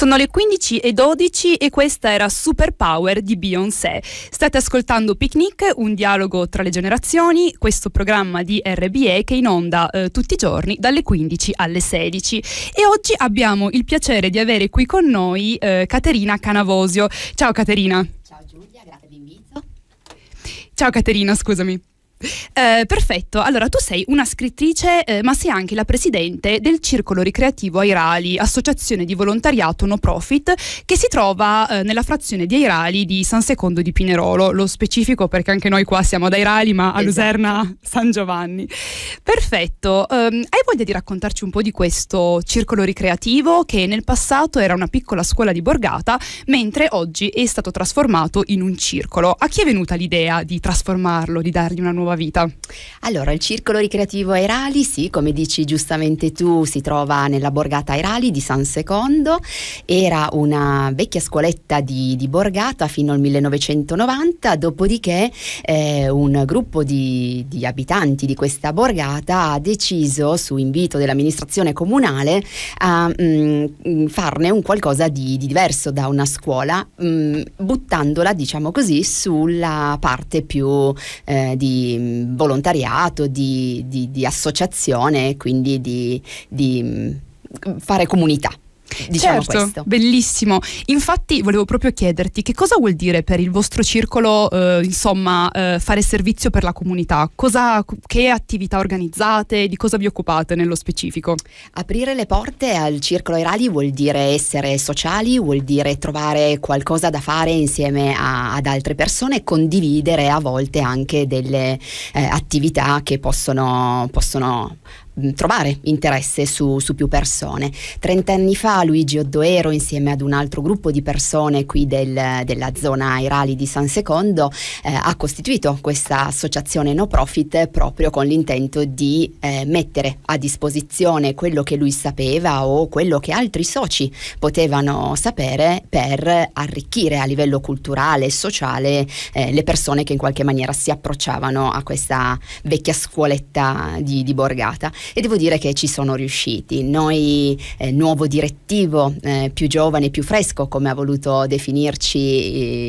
Sono le 15.12 e questa era Super Power di Beyoncé. State ascoltando Picnic, un dialogo tra le generazioni, questo programma di RBE che inonda eh, tutti i giorni dalle 15 alle 16. E oggi abbiamo il piacere di avere qui con noi eh, Caterina Canavosio. Ciao Caterina. Ciao Giulia, grazie di invito. Ciao Caterina, scusami. Eh, perfetto, allora tu sei una scrittrice eh, ma sei anche la presidente del Circolo Ricreativo Airali, associazione di volontariato no profit che si trova eh, nella frazione di Airali di San Secondo di Pinerolo, lo specifico perché anche noi qua siamo ad Airali ma a esatto. Luserna San Giovanni. Perfetto, ehm, hai voglia di raccontarci un po' di questo Circolo Ricreativo che nel passato era una piccola scuola di borgata mentre oggi è stato trasformato in un circolo. A chi è venuta l'idea di trasformarlo, di dargli una nuova sua vita? Allora, il circolo ricreativo Airali, sì, come dici giustamente tu, si trova nella borgata Airali di San Secondo, era una vecchia scuoletta di, di borgata fino al 1990, dopodiché eh, un gruppo di, di abitanti di questa borgata ha deciso, su invito dell'amministrazione comunale, a mh, mm, farne un qualcosa di, di, diverso da una scuola, mh, mm, buttandola, diciamo così, sulla parte più eh, di Ehm, volontariato, di, di, di associazione, quindi di, di mm, fare comunità. Diciamo certo, questo. bellissimo. Infatti volevo proprio chiederti che cosa vuol dire per il vostro circolo, eh, insomma, eh, fare servizio per la comunità? Cosa, che attività organizzate? Di cosa vi occupate nello specifico? Aprire le porte al circolo Erali vuol dire essere sociali, vuol dire trovare qualcosa da fare insieme a, ad altre persone, e condividere a volte anche delle eh, attività che possono, possono Mm, trovare interesse su, su più persone. Trent'anni fa Luigi Oddoero insieme ad un altro gruppo di persone qui del, della zona Airali di San Secondo eh, ha costituito questa associazione no profit proprio con l'intento di eh, mettere a disposizione quello che lui sapeva o quello che altri soci potevano sapere per arricchire a livello culturale e sociale eh, le persone che in qualche maniera si approcciavano a questa vecchia scuoletta di, di Borgata e devo dire che ci sono riusciti. Noi, eh, nuovo direttivo, eh, più giovane, più fresco, come ha voluto definirci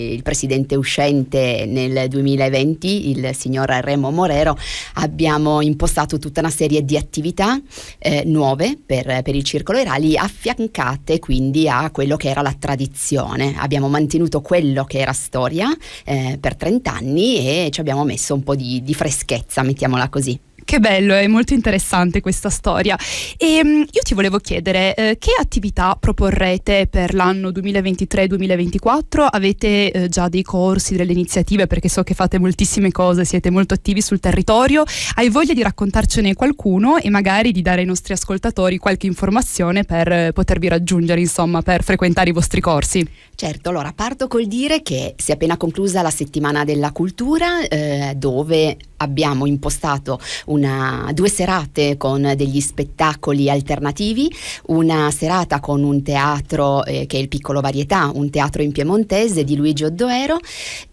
eh, il presidente uscente nel 2020, il signor Remo Morero, abbiamo impostato tutta una serie di attività eh, nuove per, per il circolo Erali, affiancate quindi a quello che era la tradizione. Abbiamo mantenuto quello che era storia eh, per 30 anni e ci abbiamo messo un po' di, di freschezza, mettiamola così. Che bello, è molto interessante questa storia. E ehm, io ti volevo chiedere eh, che attività proporrete per l'anno 2023-2024? Avete eh, già dei corsi, delle iniziative? Perché so che fate moltissime cose, siete molto attivi sul territorio. Hai voglia di raccontarcene qualcuno e magari di dare ai nostri ascoltatori qualche informazione per eh, potervi raggiungere, insomma, per frequentare i vostri corsi? Certo, allora parto col dire che si è appena conclusa la settimana della cultura, eh, dove abbiamo impostato una, due serate con degli spettacoli alternativi, una serata con un teatro eh, che è il Piccolo Varietà, un teatro in piemontese di Luigi Oddoero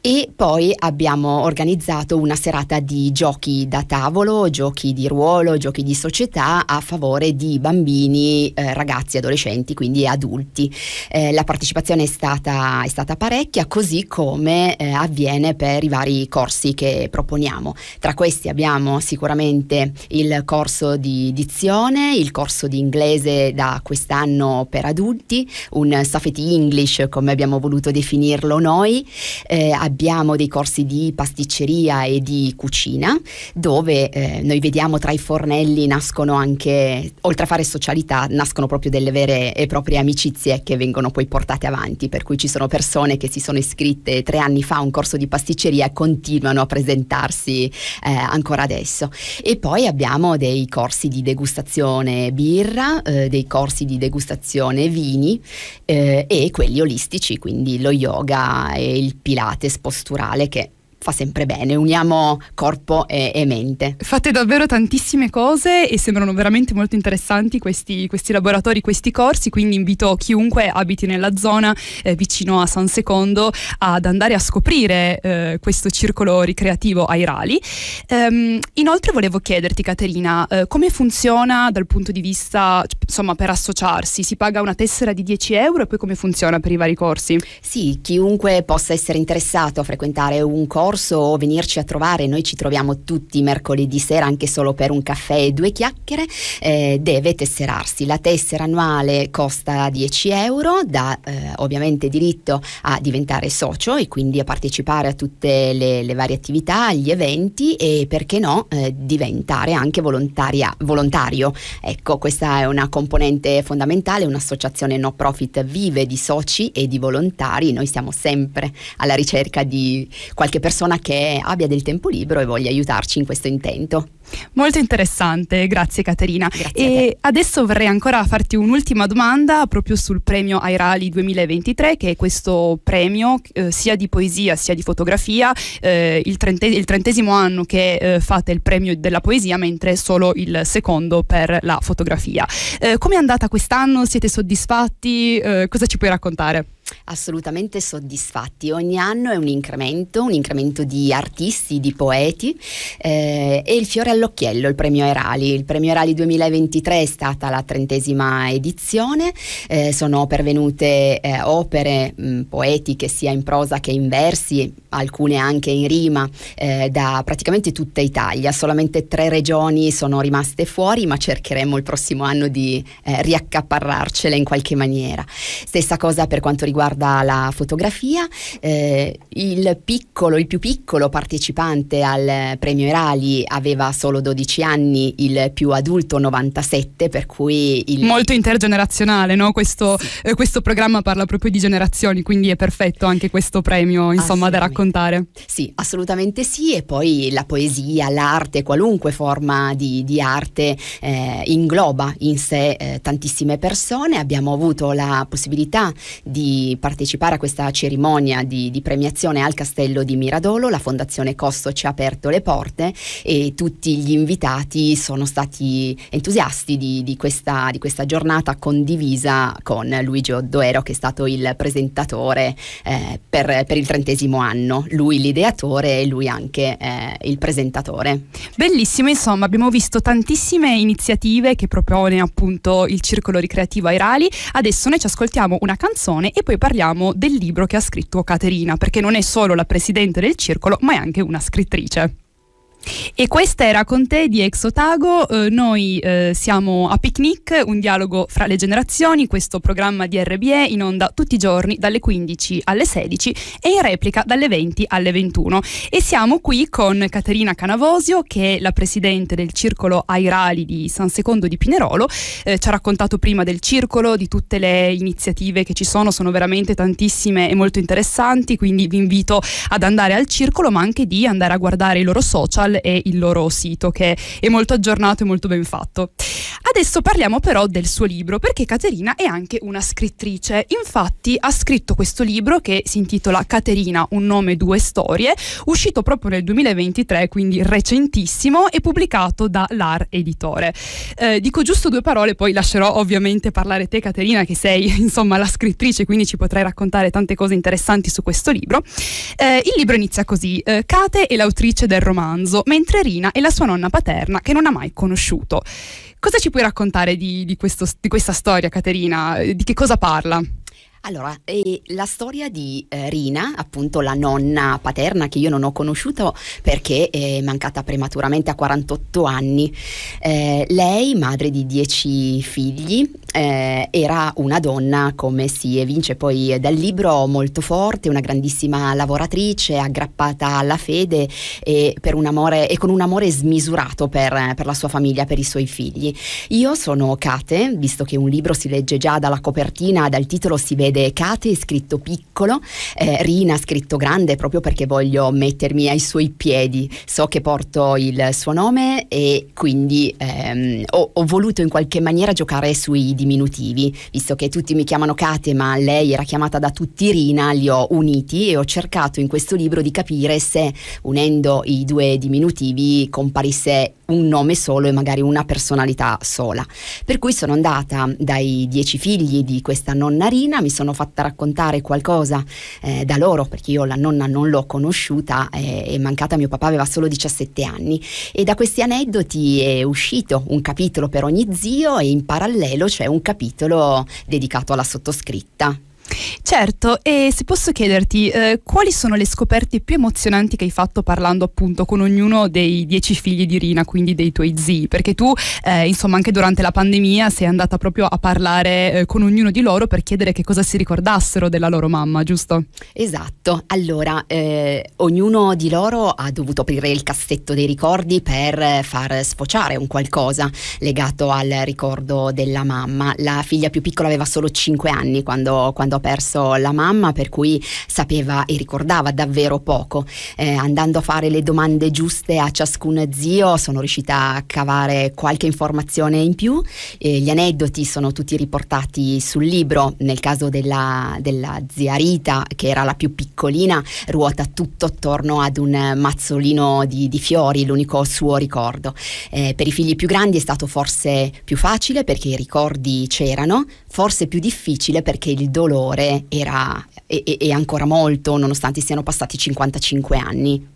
e poi abbiamo organizzato una serata di giochi da tavolo, giochi di ruolo, giochi di società a favore di bambini, eh, ragazzi, adolescenti, quindi adulti. Eh, la partecipazione è stata, è stata, parecchia, così come eh, avviene per i vari corsi che proponiamo. Tra questi abbiamo sicuramente attualmente il corso di dizione, il corso di inglese da quest'anno per adulti, un Safety English come abbiamo voluto definirlo noi, eh, abbiamo dei corsi di pasticceria e di cucina dove eh, noi vediamo tra i fornelli nascono anche, oltre a fare socialità, nascono proprio delle vere e proprie amicizie che vengono poi portate avanti, per cui ci sono persone che si sono iscritte tre anni fa a un corso di pasticceria e continuano a presentarsi eh, ancora adesso. E poi abbiamo dei corsi di degustazione birra, eh, dei corsi di degustazione vini eh, e quelli olistici, quindi lo yoga e il pilates posturale che fa sempre bene, uniamo corpo e, e, mente. Fate davvero tantissime cose e sembrano veramente molto interessanti questi, questi laboratori, questi corsi, quindi invito chiunque abiti nella zona eh, vicino a San Secondo ad andare a scoprire eh, questo circolo ricreativo ai rali. Ehm, inoltre volevo chiederti Caterina, eh, come funziona dal punto di vista, insomma, per associarsi? Si paga una tessera di 10 euro e poi come funziona per i vari corsi? Sì, chiunque possa essere interessato a frequentare un corso corso o venirci a trovare, noi ci troviamo tutti mercoledì sera anche solo per un caffè e due chiacchiere, eh, deve tesserarsi. La tessera annuale costa 10 euro, dà eh, ovviamente diritto a diventare socio e quindi a partecipare a tutte le, le varie attività, agli eventi e perché no eh, diventare anche volontario. Ecco, questa è una componente fondamentale, un'associazione no profit vive di soci e di volontari, noi siamo sempre alla ricerca di qualche persona persona che abbia del tempo libero e voglia aiutarci in questo intento. Molto interessante, grazie Caterina. Grazie e adesso vorrei ancora farti un'ultima domanda proprio sul premio Airali 2023, che è questo premio eh, sia di poesia sia di fotografia, eh, il, trente- il, trentesimo anno che eh, fate il premio della poesia, mentre solo il secondo per la fotografia. Eh, Come è andata quest'anno? Siete soddisfatti? Eh, cosa ci puoi raccontare? Assolutamente soddisfatti. Ogni anno è un incremento, un incremento di artisti, di poeti eh, e il fiore all'occhiello, il premio Erali. Il premio Erali 2023 è stata la trentesima edizione, eh, sono pervenute eh, opere mh, mm, poetiche sia in prosa che in versi, alcune anche in rima, eh, da praticamente tutta Italia. Solamente tre regioni sono rimaste fuori, ma cercheremo il prossimo anno di eh, riaccaparrarcele in qualche maniera. Stessa cosa per quanto riguarda riguarda la fotografia. Eh, il piccolo, il più piccolo partecipante al premio Erali aveva solo 12 anni, il più adulto 97, per cui... Il... Molto intergenerazionale, no? Questo, sì. eh, questo programma parla proprio di generazioni, quindi è perfetto anche questo premio, insomma, da raccontare. Sì, assolutamente sì, e poi la poesia, l'arte, qualunque forma di, di arte eh, ingloba in sé eh, tantissime persone. Abbiamo avuto la possibilità di di partecipare a questa cerimonia di, di, premiazione al castello di Miradolo. La Fondazione Costo ci ha aperto le porte e tutti gli invitati sono stati entusiasti di, di, questa, di questa, giornata condivisa con Luigi Oddoero che è stato il presentatore eh, per, per, il trentesimo anno. Lui l'ideatore e lui anche eh, il presentatore. Bellissimo, insomma abbiamo visto tantissime iniziative che propone appunto il Circolo Ricreativo Airali. Adesso noi ci ascoltiamo una canzone e poi parliamo del libro che ha scritto Caterina, perché non è solo la presidente del circolo, ma è anche una scrittrice. E questa era con te di Exotago, eh, noi eh, siamo a Picnic, un dialogo fra le generazioni, questo programma di RBE in onda tutti i giorni dalle 15 alle 16 e in replica dalle 20 alle 21. E siamo qui con Caterina Canavosio che è la presidente del circolo Airali di San Secondo di Pinerolo, eh, ci ha raccontato prima del circolo, di tutte le iniziative che ci sono, sono veramente tantissime e molto interessanti, quindi vi invito ad andare al circolo ma anche di andare a guardare i loro social social e il loro sito che è molto aggiornato e molto ben fatto. Adesso parliamo però del suo libro perché Caterina è anche una scrittrice. Infatti ha scritto questo libro che si intitola Caterina, un nome, due storie, uscito proprio nel 2023, quindi recentissimo e pubblicato da LAR Editore. Eh, dico giusto due parole, poi lascerò ovviamente parlare te Caterina che sei insomma la scrittrice, quindi ci potrai raccontare tante cose interessanti su questo libro. Eh, il libro inizia così. Eh, Kate è l'autrice del romanzo famoso, mentre Rina è la sua nonna paterna che non ha mai conosciuto. Cosa ci puoi raccontare di, di, questo, di questa storia, Caterina? Di che cosa parla? Allora, eh, la storia di eh, Rina, appunto la nonna paterna che io non ho conosciuto perché è mancata prematuramente a 48 anni, eh, lei, madre di 10 figli, eh, era una donna, come si evince poi dal libro, molto forte, una grandissima lavoratrice, aggrappata alla fede e, un amore, e con un amore smisurato per, per la sua famiglia, per i suoi figli. Io sono Kate, visto che un libro si legge già dalla copertina, dal titolo si vede vede Kate scritto piccolo, eh, Rina scritto grande proprio perché voglio mettermi ai suoi piedi, so che porto il suo nome e quindi ehm, ho, ho, voluto in qualche maniera giocare sui diminutivi, visto che tutti mi chiamano Kate ma lei era chiamata da tutti Rina, li ho uniti e ho cercato in questo libro di capire se unendo i due diminutivi comparisse un nome solo e magari una personalità sola. Per cui sono andata dai dieci figli di questa nonna Rina, mi sono fatta raccontare qualcosa eh, da loro, perché io la nonna non l'ho conosciuta, eh, è mancata mio papà, aveva solo 17 anni, e da questi aneddoti è uscito un capitolo per ogni zio e in parallelo c'è un capitolo dedicato alla sottoscritta. Certo, e se posso chiederti, eh, quali sono le scoperte più emozionanti che hai fatto parlando appunto con ognuno dei dieci figli di Rina, quindi dei tuoi zii? Perché tu, eh, insomma, anche durante la pandemia sei andata proprio a parlare eh, con ognuno di loro per chiedere che cosa si ricordassero della loro mamma, giusto? Esatto, allora, eh, ognuno di loro ha dovuto aprire il cassetto dei ricordi per far sfociare un qualcosa legato al ricordo della mamma. La figlia più piccola aveva solo 5 anni quando, quando perso la mamma per cui sapeva e ricordava davvero poco. Eh, andando a fare le domande giuste a ciascun zio sono riuscita a cavare qualche informazione in più, eh, gli aneddoti sono tutti riportati sul libro, nel caso della, della zia Rita che era la più piccolina ruota tutto attorno ad un mazzolino di, di fiori, l'unico suo ricordo. Eh, per i figli più grandi è stato forse più facile perché i ricordi c'erano, forse più difficile perché il dolore era e, e ancora molto nonostante siano passati 55 anni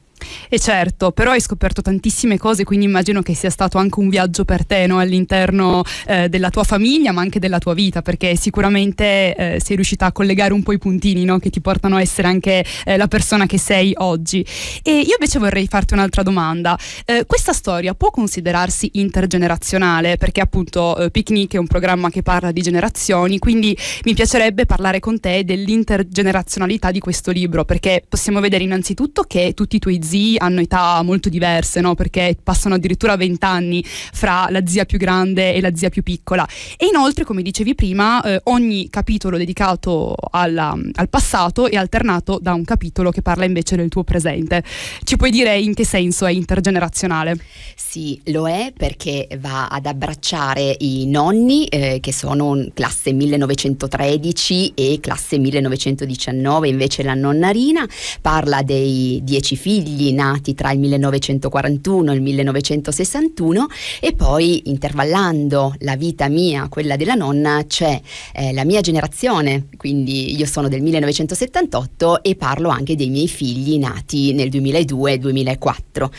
e certo, però hai scoperto tantissime cose, quindi immagino che sia stato anche un viaggio per te no? all'interno eh, della tua famiglia, ma anche della tua vita, perché sicuramente eh, sei riuscita a collegare un po' i puntini no? che ti portano a essere anche eh, la persona che sei oggi. E io invece vorrei farti un'altra domanda. Eh, questa storia può considerarsi intergenerazionale, perché appunto eh, Picnic è un programma che parla di generazioni, quindi mi piacerebbe parlare con te dell'intergenerazionalità di questo libro, perché possiamo vedere innanzitutto che tutti i tuoi zii zii hanno età molto diverse, no? perché passano addirittura 20 anni fra la zia più grande e la zia più piccola. E inoltre, come dicevi prima, eh, ogni capitolo dedicato alla, al passato è alternato da un capitolo che parla invece del tuo presente. Ci puoi dire in che senso è intergenerazionale? Sì, lo è perché va ad abbracciare i nonni eh, che sono classe 1913 e classe 1919 invece la nonnarina, parla dei dieci figli figli nati tra il 1941 e il 1961 e poi intervallando la vita mia, quella della nonna, c'è eh, la mia generazione, quindi io sono del 1978 e parlo anche dei miei figli nati nel 2002 2004.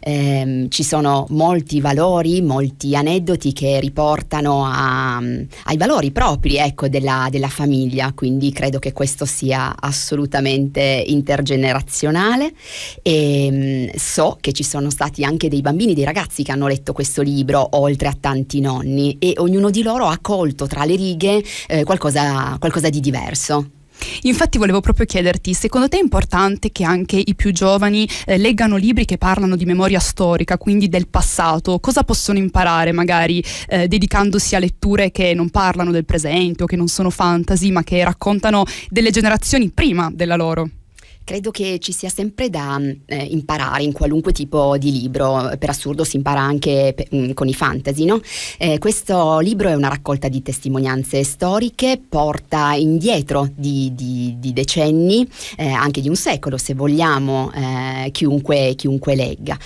Eh, ci sono molti valori, molti aneddoti che riportano a, ai valori propri ecco, della, della famiglia, quindi credo che questo sia assolutamente intergenerazionale e Ehm, so che ci sono stati anche dei bambini, dei ragazzi che hanno letto questo libro, oltre a tanti nonni, e ognuno di loro ha colto tra le righe eh, qualcosa, qualcosa di diverso. Infatti volevo proprio chiederti, secondo te è importante che anche i più giovani eh, leggano libri che parlano di memoria storica, quindi del passato? Cosa possono imparare magari eh, dedicandosi a letture che non parlano del presente o che non sono fantasy, ma che raccontano delle generazioni prima della loro? Credo che ci sia sempre da mm, eh, imparare in qualunque tipo di libro, per assurdo si impara anche pe- mm, con i fantasy, no? eh, questo libro è una raccolta di testimonianze storiche, porta indietro di, di, di decenni, eh, anche di un secolo se vogliamo, eh, chiunque, chiunque, legga.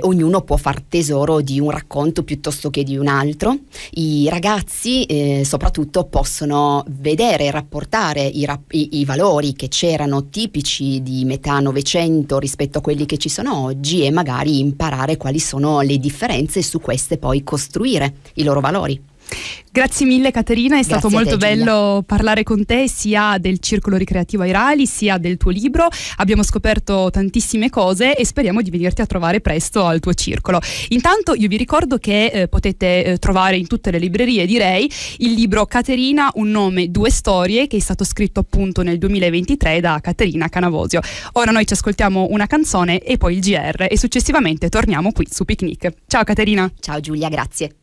ognuno può far tesoro di un racconto piuttosto che di un altro. I ragazzi eh, soprattutto possono vedere e rapportare i, rap- i, i valori che c'erano tipici di metà Novecento rispetto a quelli che ci sono oggi e magari imparare quali sono le differenze e su queste poi costruire i loro valori. Grazie mille Caterina, è Grazie stato molto te, bello Gilla. parlare con te sia del circolo ricreativo Airali sia del tuo libro. Abbiamo scoperto tantissime cose e speriamo di venirti a trovare presto al tuo circolo. Intanto io vi ricordo che eh, potete eh, trovare in tutte le librerie, direi, il libro Caterina, un nome, due storie, che è stato scritto appunto nel 2023 da Caterina Canavosio. Ora noi ci ascoltiamo una canzone e poi il GR e successivamente torniamo qui su Picnic. Ciao Caterina. Ciao Giulia, grazie.